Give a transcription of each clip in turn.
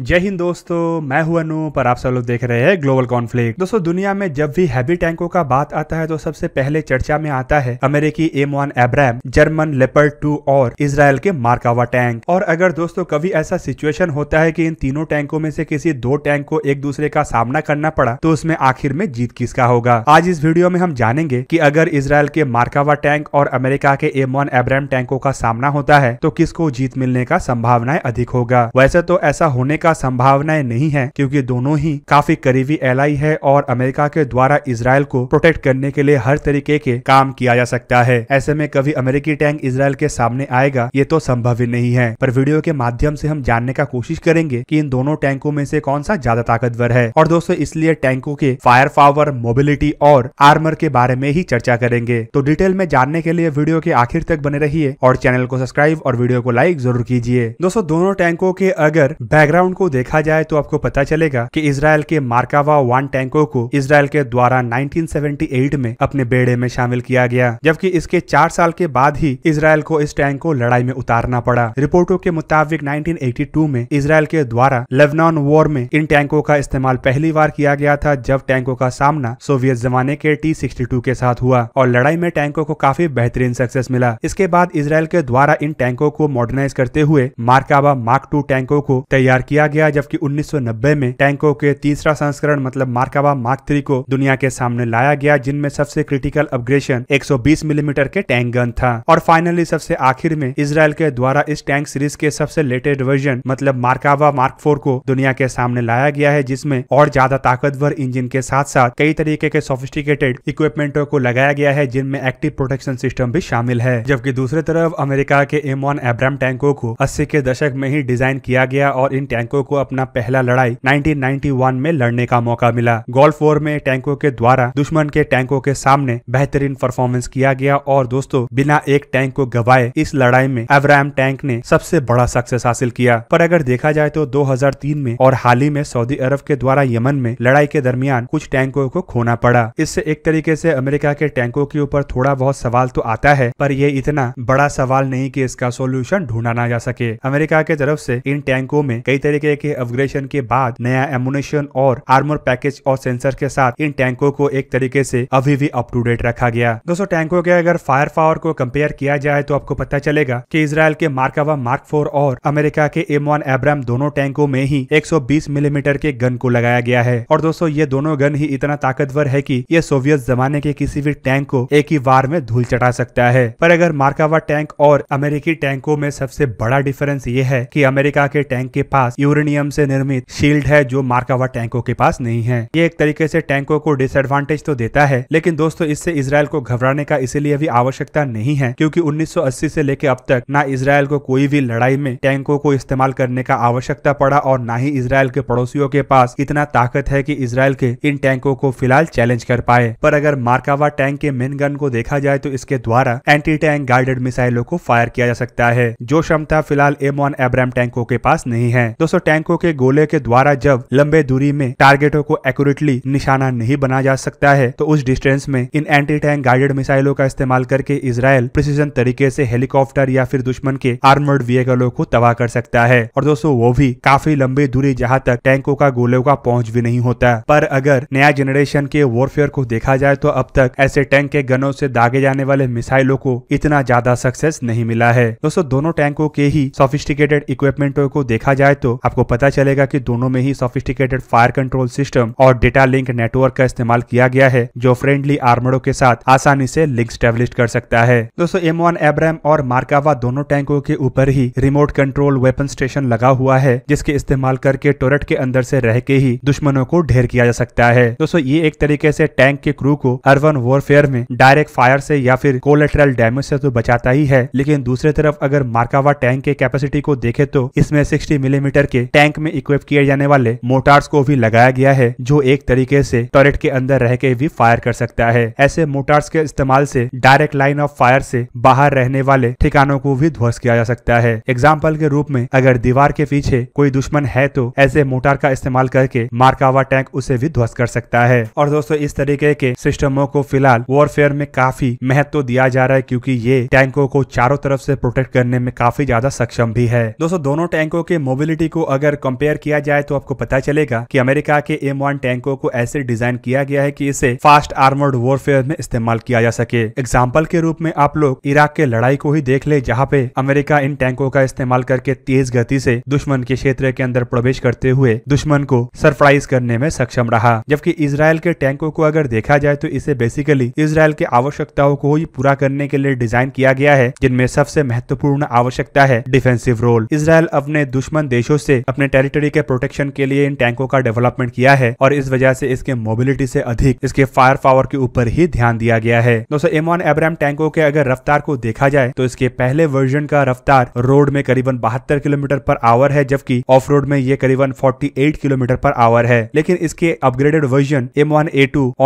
जय हिंद दोस्तों मैं हूं अनु पर आप सब लोग देख रहे हैं ग्लोबल कॉन्फ्लिक्ट दोस्तों दुनिया में जब भी हैवी टैंकों का बात आता है तो सबसे पहले चर्चा में आता है अमेरिकी M one Abrams German Leopard two और इसराइल के मार्कावा टैंक और अगर दोस्तों कभी ऐसा सिचुएशन होता है कि इन तीनों टैंकों में से किसी दो टैंक को एक दूसरे का सामना करना पड़ा तो उसमें आखिर में जीत किसका होगा आज इस वीडियो में हम जानेंगे की अगर इसराइल के मार्कावा टैंक और अमेरिका के एम वन एब्राम टैंकों का सामना होता है तो किसको जीत मिलने का संभावनाएं अधिक होगा वैसे तो ऐसा होने का संभावनाएं नहीं है क्योंकि दोनों ही काफी करीबी एलाई है और अमेरिका के द्वारा इसराइल को प्रोटेक्ट करने के लिए हर तरीके के काम किया जा सकता है ऐसे में कभी अमेरिकी टैंक इसराइल के सामने आएगा ये तो संभव ही नहीं है पर वीडियो के माध्यम से हम जानने का कोशिश करेंगे कि इन दोनों टैंकों में से कौन सा ज्यादा ताकतवर है और दोस्तों इसलिए टैंकों के फायर पावर मोबिलिटी और आर्मर के बारे में ही चर्चा करेंगे तो डिटेल में जानने के लिए वीडियो के आखिर तक बने रहिए और चैनल को सब्सक्राइब और वीडियो को लाइक जरूर कीजिए दोस्तों दोनों टैंकों के अगर बैकग्राउंड कार्टून को देखा जाए तो आपको पता चलेगा कि इसराइल के मार्कावा वन टैंकों को इसराइल के द्वारा 1978 में अपने बेड़े में शामिल किया गया जबकि इसके चार साल के बाद ही इसराइल को इस टैंक को लड़ाई में उतारना पड़ा रिपोर्टों के मुताबिक 1982 में इसराइल के द्वारा लेबनान वॉर में इन टैंकों का इस्तेमाल पहली बार किया गया था जब टैंकों का सामना सोवियत जमाने के टी के साथ हुआ और लड़ाई में टैंकों को काफी बेहतरीन सक्सेस मिला इसके बाद इसराइल के द्वारा इन टैंकों को मॉडर्नाइज करते हुए मार्कावा मार्क टू टैंकों को तैयार किया किया गया जबकि 1990 में टैंकों के तीसरा संस्करण मतलब मार्कावा मार्क थ्री को दुनिया के सामने लाया गया जिनमें सबसे क्रिटिकल अपग्रेशन 120 मिलीमीटर mm के टैंक गन था और फाइनली सबसे आखिर में इसराइल के द्वारा इस टैंक सीरीज के सबसे लेटेस्ट वर्जन मतलब मार्कावा मार्क फोर को दुनिया के सामने लाया गया है जिसमें और ज्यादा ताकतवर इंजन के साथ साथ कई तरीके के सोफिस्टिकेटेड इक्विपमेंटों को लगाया गया है जिनमें एक्टिव प्रोटेक्शन सिस्टम भी शामिल है जबकि दूसरी तरफ अमेरिका के एम एब्राम टैंकों को अस्सी के दशक में ही डिजाइन किया गया और इन टैंकों टैंकों को अपना पहला लड़ाई 1991 में लड़ने का मौका मिला गोल्फ वॉर में टैंकों के द्वारा दुश्मन के टैंकों के सामने बेहतरीन परफॉर्मेंस किया गया और दोस्तों बिना एक टैंक को गवाए इस लड़ाई में एवराम टैंक ने सबसे बड़ा सक्सेस हासिल किया पर अगर देखा जाए तो 2003 में और हाल ही में सऊदी अरब के द्वारा यमन में लड़ाई के दरमियान कुछ टैंकों को खोना पड़ा इससे एक तरीके से अमेरिका के टैंकों के ऊपर थोड़ा बहुत सवाल तो आता है पर यह इतना बड़ा सवाल नहीं कि इसका सोल्यूशन ना जा सके अमेरिका के तरफ से इन टैंकों में कई तरीके एके के अपग्रेडेशन के बाद नया एमुनेशन और आर्मर पैकेज और सेंसर के साथ इन टैंकों को एक तरीके से अभी भी अप टू डेट रखा गया दोस्तों टैंकों के अगर फायर पावर को कंपेयर किया जाए तो आपको पता चलेगा कि इसराइल के मार्कावा मार्क फोर और अमेरिका के एम वन एब्राम दोनों टैंकों में ही एक मिलीमीटर के गन को लगाया गया है और दोस्तों ये दोनों गन ही इतना ताकतवर है की ये सोवियत जमाने के किसी भी टैंक को एक ही वार में धूल चटा सकता है पर अगर मार्कावा टैंक और अमेरिकी टैंकों में सबसे बड़ा डिफरेंस ये है कि अमेरिका के टैंक के पास यू यूरेनियम से निर्मित शील्ड है जो मार्कावा टैंकों के पास नहीं है ये एक तरीके से टैंकों को डिसएडवांटेज तो देता है लेकिन दोस्तों इससे इसराइल को घबराने का इसीलिए भी आवश्यकता नहीं है क्योंकि 1980 से लेकर अब तक ना इसराइल को कोई भी लड़ाई में टैंकों को इस्तेमाल करने का आवश्यकता पड़ा और ना ही इसराइल के पड़ोसियों के पास इतना ताकत है की इसराइल के इन टैंकों को फिलहाल चैलेंज कर पाए पर अगर मार्कावा टैंक के मेन गन को देखा जाए तो इसके द्वारा एंटी टैंक गाइडेड मिसाइलों को फायर किया जा सकता है जो क्षमता फिलहाल एम वन एब्राम टैंकों के पास नहीं है दोस्तों टैंकों के गोले के द्वारा जब लंबे दूरी में टारगेटों को एक्यूरेटली निशाना नहीं बना जा सकता है तो उस डिस्टेंस में इन एंटी टैंक गाइडेड मिसाइलों का इस्तेमाल करके इसराइल प्रिसीजन तरीके से हेलीकॉप्टर या फिर दुश्मन के आर्मर्ड व्हीकलों को तबाह कर सकता है और दोस्तों वो भी काफी लंबी दूरी जहाँ तक टैंकों का गोलों का पहुंच भी नहीं होता पर अगर नया जनरेशन के वॉरफेयर को देखा जाए तो अब तक ऐसे टैंक के गनों से दागे जाने वाले मिसाइलों को इतना ज्यादा सक्सेस नहीं मिला है दोस्तों दोनों टैंकों के ही सोफिस्टिकेटेड इक्विपमेंटों को देखा जाए तो आपको पता चलेगा कि दोनों में ही सोफिस्टिकेटेड फायर कंट्रोल सिस्टम और डेटा लिंक नेटवर्क का इस्तेमाल किया गया है जो फ्रेंडली आर्मड़ों के साथ आसानी से लिंक स्टेब्लिश कर सकता है दोस्तों एम वन और मार्कावा दोनों टैंकों के ऊपर ही रिमोट कंट्रोल वेपन स्टेशन लगा हुआ है जिसके इस्तेमाल करके टोरेट के अंदर से रह के ही दुश्मनों को ढेर किया जा सकता है दोस्तों ये एक तरीके से टैंक के क्रू को अर्बन वॉरफेयर में डायरेक्ट फायर से या फिर कोलेट्रल डैमेज से तो बचाता ही है लेकिन दूसरी तरफ अगर मार्कावा टैंक के कैपेसिटी को देखे तो इसमें सिक्सटी मिलीमीटर करके टैंक में इक्विप किए जाने वाले मोटार्स को भी लगाया गया है जो एक तरीके से टॉयलेट के अंदर रह के भी फायर कर सकता है ऐसे मोटार्स के इस्तेमाल से डायरेक्ट लाइन ऑफ फायर से बाहर रहने वाले ठिकानों को भी ध्वस्त किया जा सकता है एग्जाम्पल के रूप में अगर दीवार के पीछे कोई दुश्मन है तो ऐसे मोटार का इस्तेमाल करके मारकावा टैंक उसे भी ध्वस्त कर सकता है और दोस्तों इस तरीके के सिस्टमों को फिलहाल वॉरफेयर में काफी महत्व दिया जा रहा है क्योंकि ये टैंकों को चारों तरफ से प्रोटेक्ट करने में काफी ज्यादा सक्षम भी है दोस्तों दोनों टैंकों के मोबिलिटी को अगर कंपेयर किया जाए तो आपको पता चलेगा कि अमेरिका के एम वन टैंकों को ऐसे डिजाइन किया गया है कि इसे फास्ट आर्मर्ड वॉरफेयर में इस्तेमाल किया जा सके एग्जाम्पल के रूप में आप लोग इराक के लड़ाई को ही देख ले जहाँ पे अमेरिका इन टैंकों का इस्तेमाल करके तेज गति से दुश्मन के क्षेत्र के अंदर प्रवेश करते हुए दुश्मन को सरप्राइज करने में सक्षम रहा जबकि इसराइल के टैंकों को अगर देखा जाए तो इसे बेसिकली इसराइल के आवश्यकताओं को ही पूरा करने के लिए डिजाइन किया गया है जिनमें सबसे महत्वपूर्ण आवश्यकता है डिफेंसिव रोल इसराइल अपने दुश्मन देशों से से अपने टेरिटरी के प्रोटेक्शन के लिए इन टैंकों का डेवलपमेंट किया है और इस वजह से इसके मोबिलिटी से अधिक इसके फायर पावर के ऊपर ही ध्यान दिया गया है दोस्तों एम वन एब्राम टैंकों के अगर रफ्तार को देखा जाए तो इसके पहले वर्जन का रफ्तार रोड में करीबन बहत्तर किलोमीटर पर आवर है जबकि ऑफ रोड में ये करीबन फोर्टी किलोमीटर पर आवर है लेकिन इसके upgraded version M one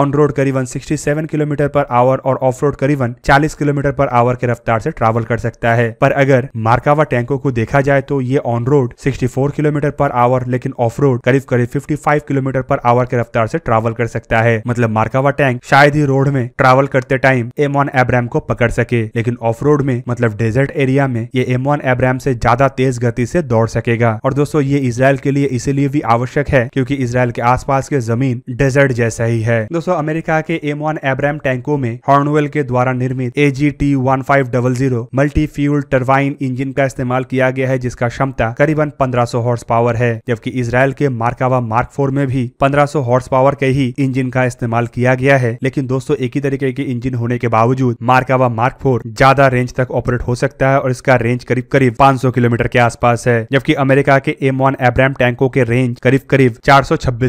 on road करीबन सिक्सटी किलोमीटर पर आवर और ऑफ रोड करीबन चालीस किलोमीटर पर आवर के रफ्तार से ट्रैवल कर सकता है पर अगर मार्कावा टैंकों को देखा जाए तो ये on road 64 kilometre per hour लेकिन ऑफ रोड करीब करीब 55 किलोमीटर पर आवर की रफ्तार से ट्रैवल कर सकता है मतलब मार्कावा टैंक शायद ही रोड में ट्रैवल करते टाइम एमॉन एब्राम को पकड़ सके लेकिन ऑफ रोड में मतलब डेजर्ट एरिया में ये एम वन एब्राम से ज्यादा तेज गति से दौड़ सकेगा और दोस्तों ये इसराइल के लिए इसीलिए भी आवश्यक है क्यूँकी इसराइल के पास के जमीन डेजर्ट जैसा ही है दोस्तों अमेरिका के वन एब्राम टैंकों में हॉर्नवेल के द्वारा निर्मित A G T one five double zero multi fuel turbine engine का इस्तेमाल किया गया है जिसका क्षमता करीबन पंद्रह सौ हॉर्स पावर है जबकि इसराइल के मार्कावा मार्क फोर में भी 1500 हॉर्स पावर के ही इंजन का इस्तेमाल किया गया है लेकिन दोस्तों एक ही तरीके के इंजन होने के बावजूद मार्कावा मार्क फोर ज्यादा रेंज तक ऑपरेट हो सकता है और इसका रेंज करीब करीब पांच किलोमीटर के आसपास है जबकि अमेरिका के एम वन एब्राम टैंकों के रेंज करीब करीब चार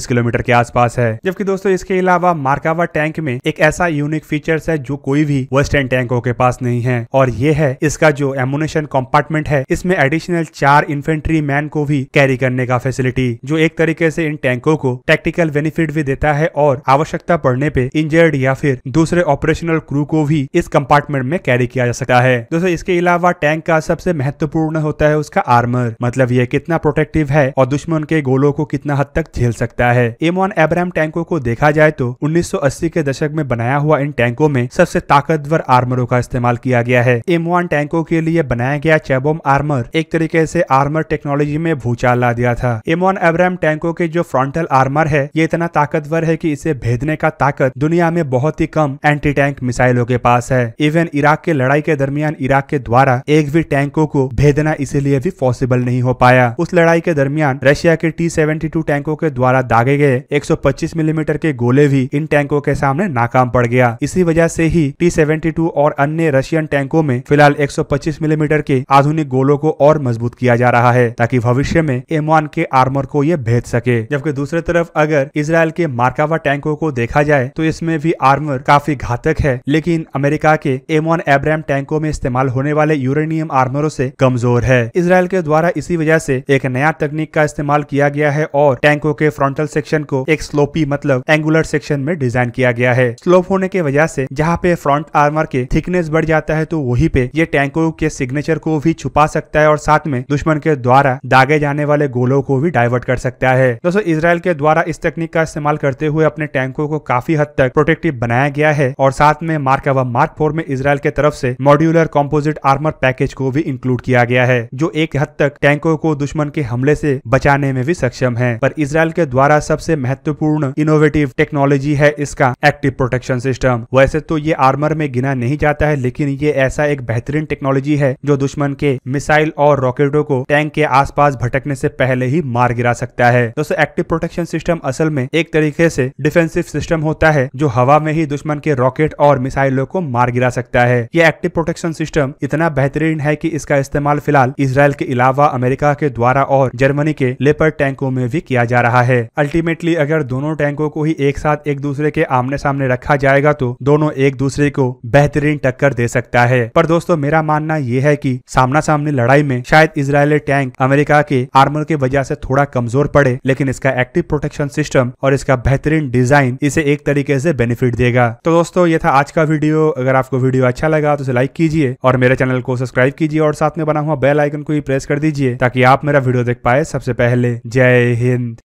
किलोमीटर के आसपास है जबकि दोस्तों इसके अलावा मार्कावा टैंक में एक ऐसा यूनिक फीचर है जो कोई भी वेस्टर्न टैंकों के पास नहीं है और ये है इसका जो एमुनेशन कॉम्पार्टमेंट है इसमें एडिशनल चार इन्फेंट्री मैन को भी कैरी करने का फैसिलिटी जो एक तरीके से इन टैंकों को टेक्टिकल बेनिफिट भी देता है और आवश्यकता पड़ने पे इंजर्ड या फिर दूसरे ऑपरेशनल क्रू को भी इस कंपार्टमेंट में कैरी किया जा सकता है दोस्तों इसके अलावा टैंक का सबसे महत्वपूर्ण होता है उसका आर्मर मतलब यह कितना प्रोटेक्टिव है और दुश्मन के गोलों को कितना हद तक झेल सकता है एम वन एब्राम टैंकों को देखा जाए तो उन्नीस के दशक में बनाया हुआ इन टैंकों में सबसे ताकतवर आर्मरों का इस्तेमाल किया गया है एम वन टैंकों के लिए बनाया गया चैबोम आर्मर एक तरीके से आर्मर टेक्नोलॉजी में भूचाल ला दिया था एम वन टैंकों के जो फ्रंटल आर्मर है ये इतना ताकतवर है की इसे भेदने का ताकत दुनिया में बहुत ही कम एंटी टैंक मिसाइलों के पास है इवन इराक के लड़ाई के दरमियान इराक के द्वारा एक भी टैंकों को भेदना इसीलिए भी पॉसिबल नहीं हो पाया उस लड़ाई के दरमियान रशिया के टी सेवेंटी टू टैंकों के द्वारा दागे गए 125 मिलीमीटर mm के गोले भी इन टैंकों के सामने नाकाम पड़ गया इसी वजह से ही टी सेवेंटी टू और अन्य रशियन टैंकों में फिलहाल 125 मिलीमीटर mm के आधुनिक गोलों को और मजबूत किया जा रहा है ताकि भविष्य भविष्य में एमान के आर्मर को ये भेज सके जबकि दूसरी तरफ अगर इसराइल के मार्कावा टैंकों को देखा जाए तो इसमें भी आर्मर काफी घातक है लेकिन अमेरिका के एमोन एब्राम टैंकों में इस्तेमाल होने वाले यूरेनियम आर्मरों से कमजोर है इसराइल के द्वारा इसी वजह से एक नया तकनीक का इस्तेमाल किया गया है और टैंकों के फ्रंटल सेक्शन को एक स्लोपी मतलब एंगुलर सेक्शन में डिजाइन किया गया है स्लोप होने की वजह से जहाँ पे फ्रंट आर्मर के थिकनेस बढ़ जाता है तो वही पे ये टैंकों के सिग्नेचर को भी छुपा सकता है और साथ में दुश्मन के द्वारा दागे आने वाले गोलों को भी डाइवर्ट कर सकता है दोस्तों इसराइल के द्वारा इस तकनीक का इस्तेमाल करते हुए अपने टैंकों को काफी हद तक प्रोटेक्टिव बनाया गया है और साथ में मार्क एवं मार्क फोर में इसराइल के तरफ से मॉड्यूलर कॉम्पोजिट आर्मर पैकेज को भी इंक्लूड किया गया है जो एक हद तक टैंकों को दुश्मन के हमले से बचाने में भी सक्षम है पर इसराइल के द्वारा सबसे महत्वपूर्ण इनोवेटिव टेक्नोलॉजी है इसका एक्टिव प्रोटेक्शन सिस्टम वैसे तो ये आर्मर में गिना नहीं जाता है लेकिन ये ऐसा एक बेहतरीन टेक्नोलॉजी है जो दुश्मन के मिसाइल और रॉकेटों को टैंक के आसपास भटक अटकने से पहले ही मार गिरा सकता है दोस्तों एक्टिव प्रोटेक्शन सिस्टम असल में एक तरीके से डिफेंसिव सिस्टम होता है जो हवा में ही दुश्मन के रॉकेट और मिसाइलों को मार गिरा सकता है यह एक्टिव प्रोटेक्शन सिस्टम इतना बेहतरीन है की इसका इस्तेमाल फिलहाल इसराइल के अलावा अमेरिका के द्वारा और जर्मनी के लेपर टैंकों में भी किया जा रहा है अल्टीमेटली अगर दोनों टैंकों को ही एक साथ एक दूसरे के आमने सामने रखा जाएगा तो दोनों एक दूसरे को बेहतरीन टक्कर दे सकता है पर दोस्तों मेरा मानना यह है कि सामना सामने लड़ाई में शायद इसराइली टैंक अमेरिका के आर्मर की वजह से थोड़ा कमजोर पड़े लेकिन इसका एक्टिव प्रोटेक्शन सिस्टम और इसका बेहतरीन डिजाइन इसे एक तरीके से बेनिफिट देगा तो दोस्तों ये था आज का वीडियो अगर आपको वीडियो अच्छा लगा तो इसे लाइक कीजिए और मेरे चैनल को सब्सक्राइब कीजिए और साथ में बना हुआ बेल आइकन को भी प्रेस कर दीजिए ताकि आप मेरा वीडियो देख पाए सबसे पहले जय हिंद